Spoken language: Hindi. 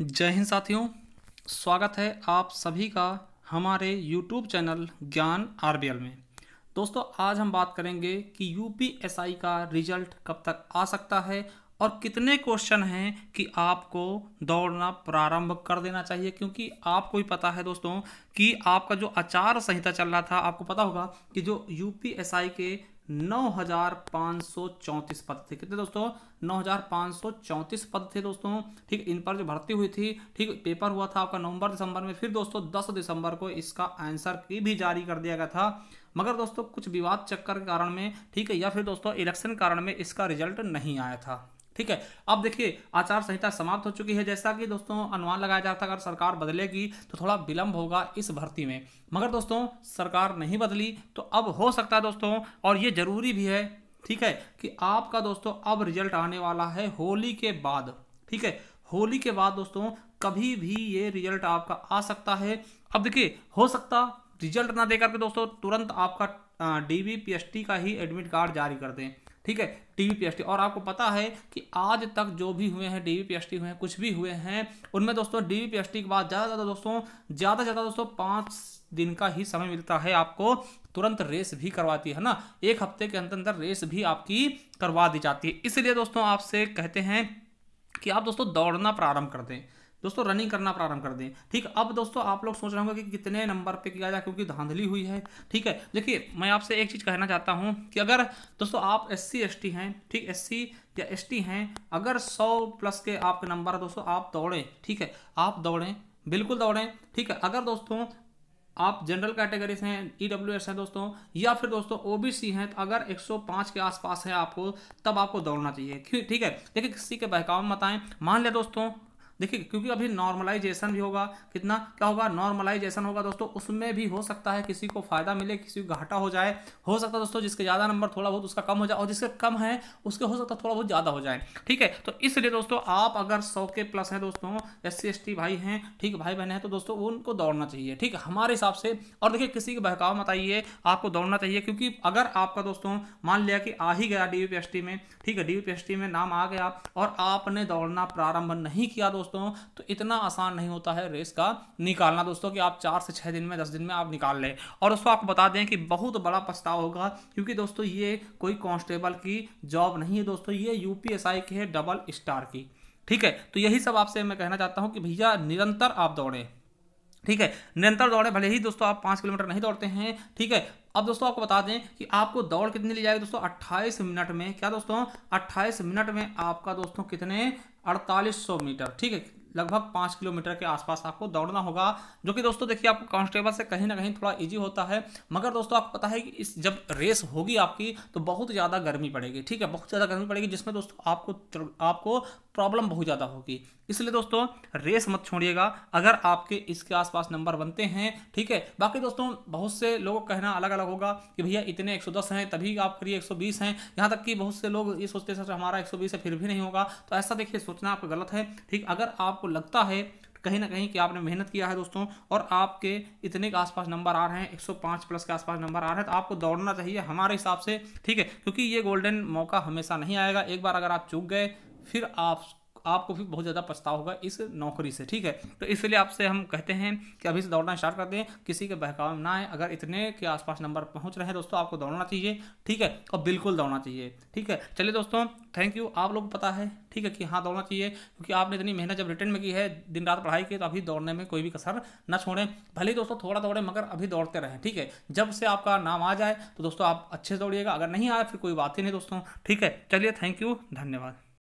जय हिंद साथियों स्वागत है आप सभी का हमारे YouTube चैनल ज्ञान आर में दोस्तों आज हम बात करेंगे कि यू का रिजल्ट कब तक आ सकता है और कितने क्वेश्चन हैं कि आपको दौड़ना प्रारंभ कर देना चाहिए क्योंकि आपको भी पता है दोस्तों कि आपका जो आचार संहिता चल रहा था आपको पता होगा कि जो यू के 9,534 पद थे कितने दोस्तों 9,534 पद थे दोस्तों ठीक इन पर जो भर्ती हुई थी ठीक पेपर हुआ था आपका नवंबर दिसंबर में फिर दोस्तों 10 दिसंबर को इसका आंसर भी जारी कर दिया गया था मगर दोस्तों कुछ विवाद चक्कर के कारण में ठीक है या फिर दोस्तों इलेक्शन कारण में इसका रिजल्ट नहीं आया था ठीक है अब देखिए आचार संहिता समाप्त हो चुकी है जैसा कि दोस्तों अनुमान लगाया जाता अगर सरकार बदलेगी तो थोड़ा विलंब होगा इस भर्ती में मगर दोस्तों सरकार नहीं बदली तो अब हो सकता है दोस्तों और ये जरूरी भी है ठीक है कि आपका दोस्तों अब रिजल्ट आने वाला है होली के बाद ठीक है होली के बाद दोस्तों कभी भी ये रिजल्ट आपका आ सकता है अब देखिए हो सकता रिजल्ट ना देकर के दोस्तों तुरंत आपका D B P S T का ही एडमिट कार्ड जारी कर दें ठीक है टीवी और आपको पता है कि आज तक जो भी हुए हैं डीवी हुए हैं कुछ भी हुए हैं उनमें दोस्तों डीवी के बाद ज़्यादा ज़्यादा दोस्तों ज़्यादा ज़्यादा दोस्तों पाँच दिन का ही समय मिलता है आपको तुरंत रेस भी करवाती है ना एक हफ्ते के अंदर अंदर रेस भी आपकी करवा दी जाती है इसलिए दोस्तों आपसे कहते हैं कि आप दोस्तों दौड़ना प्रारंभ कर दें दोस्तों रनिंग करना प्रारंभ कर दें ठीक अब दोस्तों आप लोग सोच रहे होंगे कि कितने नंबर पे किया जाए क्योंकि धांधली हुई है ठीक है देखिए मैं आपसे एक चीज़ कहना चाहता हूँ कि अगर दोस्तों आप एस सी हैं ठीक एस या एस हैं अगर सौ प्लस के आपके नंबर दोस्तों आप दौड़ें ठीक है आप दौड़ें बिल्कुल दौड़ें ठीक है अगर दोस्तों आप जनरल कैटेगरी से हैं ई डब्ल्यू एस हैं दोस्तों या फिर दोस्तों ओ बी सी हैं तो अगर 105 के आसपास है आपको तब आपको दौड़ना चाहिए ठीक है देखिए किसी के बहकाव में बताएं मान लिया दोस्तों देखिए क्योंकि अभी नॉर्मलाइजेशन भी होगा कितना क्या होगा नॉर्मलाइजेशन होगा दोस्तों उसमें भी हो सकता है किसी को फायदा मिले किसी को घाटा हो जाए हो सकता है दोस्तों जिसके ज़्यादा नंबर थोड़ा बहुत उसका कम हो जाए और जिसके कम है उसके हो सकता है थोड़ा बहुत ज़्यादा हो जाए ठीक है तो इसलिए दोस्तों आप अगर सौ के प्लस हैं दोस्तों एस सी भाई हैं ठीक भाई बहन हैं तो दोस्तों उनको दौड़ना चाहिए ठीक हमारे हिसाब से और देखिए किसी के बहकाव मत आइए आपको दौड़ना चाहिए क्योंकि अगर आपका दोस्तों मान लिया कि आ ही गया डी में ठीक है डी में नाम आ गया और आपने दौड़ना प्रारंभ नहीं किया दोस्तों दोस्तों तो इतना आसान नहीं होता है रेस का निकालना दोस्तों कि आप चार से छः दिन में दस दिन में आप निकाल लें और उसको आपको बता दें कि बहुत बड़ा पछताव होगा क्योंकि दोस्तों ये कोई कॉन्स्टेबल की जॉब नहीं है दोस्तों ये यूपीएसआई की है डबल स्टार की ठीक है तो यही सब आपसे मैं कहना चाहता हूँ कि भैया निरंतर आप दौड़ें ठीक है निरंतर दौड़े भले ही दोस्तों आप पाँच किलोमीटर नहीं दौड़ते हैं ठीक है अब दोस्तों आपको बता दें कि आपको दौड़ कितनी ली जाएगी दोस्तों 28 मिनट में क्या दोस्तों 28 मिनट में आपका दोस्तों कितने 4800 मीटर ठीक है लगभग पाँच किलोमीटर के आसपास आपको दौड़ना होगा जो कि दोस्तों देखिए आपको कांस्टेबल से कहीं ना कहीं थोड़ा इजी होता है मगर दोस्तों आपको पता है कि इस जब रेस होगी आपकी तो बहुत ज़्यादा गर्मी पड़ेगी ठीक है बहुत ज़्यादा गर्मी पड़ेगी जिसमें दोस्तों आपको आपको प्रॉब्लम बहुत ज़्यादा होगी इसलिए दोस्तों रेस मत छोड़िएगा अगर आपके इसके आसपास नंबर बनते हैं ठीक है बाकी दोस्तों बहुत से लोगों का कहना अलग अलग होगा कि भैया इतने 110 हैं तभी आप करिए 120 हैं यहाँ तक कि बहुत से लोग ये सोचते हैं सर हमारा 120 है फिर भी नहीं होगा तो ऐसा देखिए सोचना आपका गलत है ठीक अगर आपको लगता है कहीं ना कहीं कि आपने मेहनत किया है दोस्तों और आपके इतने के आसपास नंबर आ रहे हैं 105 प्लस के आसपास नंबर आ रहे हैं तो आपको दौड़ना चाहिए हमारे हिसाब से ठीक है क्योंकि ये गोल्डन मौका हमेशा नहीं आएगा एक बार अगर आप चूक गए फिर आप आपको भी बहुत ज़्यादा पछताव होगा इस नौकरी से ठीक है तो इसलिए आपसे हम कहते हैं कि अभी से दौड़ना स्टार्ट करते हैं किसी के बहकाव में ना आए अगर इतने के आसपास नंबर पहुंच रहे हैं दोस्तों आपको दौड़ना चाहिए ठीक है और बिल्कुल दौड़ना चाहिए ठीक है चलिए दोस्तों थैंक यू आप लोग पता है ठीक है कि हाँ दौड़ना चाहिए क्योंकि आपने इतनी मेहनत जब रिटर्न में की है दिन रात पढ़ाई की तो अभी दौड़ने में कोई भी कसर न छोड़ें भले दोस्तों थोड़ा दौड़े मगर अभी दौड़ते रहें ठीक है जब से आपका नाम आ जाए तो दोस्तों आप अच्छे से दौड़िएगा अगर नहीं आया फिर कोई बात ही नहीं दोस्तों ठीक है चलिए थैंक यू धन्यवाद